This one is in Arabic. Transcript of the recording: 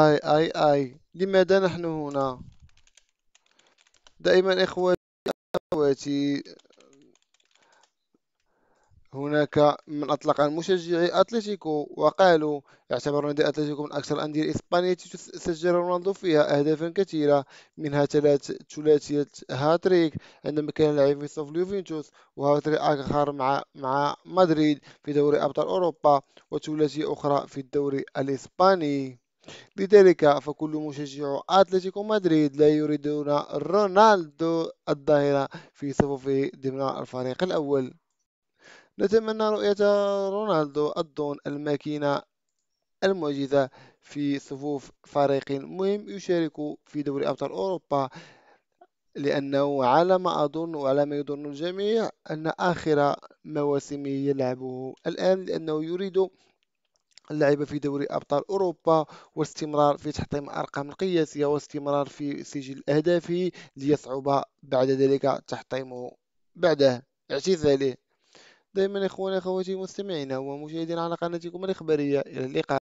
اي اي اي لماذا نحن هنا دائما اخواتي اخواتي هناك من اطلق عن مشجعي اتلتيكو وقالوا يعتبر نادي اتلتيكو من اكثر الانديه الاسبانيه سجل رونالدو فيها اهدافا كثيره منها ثلاث ثلاثيه هاتريك عندما كان لاعب في صف اليوفنتوس وهاتريك اخر مع مع مدريد في دوري ابطال اوروبا وثلاثيه اخرى في الدوري الاسباني لذلك فكل مشجع أتلتيكو مدريد لا يريدون رونالدو الظاهرة في صفوفه ضمن الفريق الأول نتمنى رؤية رونالدو الدون الماكينة المعجزة في صفوف فريق مهم يشارك في دوري أبطال أوروبا لأنه على ما أظن وعلى ما يظن الجميع أن آخر مواسمه يلعبه الآن لأنه يريد اللعبة في دوري أبطال أوروبا واستمرار في تحطيم أرقام قياسية واستمرار في سجل أهدافه ليصعب بعد ذلك تحطيمه بعده اعتزاله دائما اخواني اخواتي مستمعينا ومشاهدينا على قناتكم الاخباريه الى اللقاء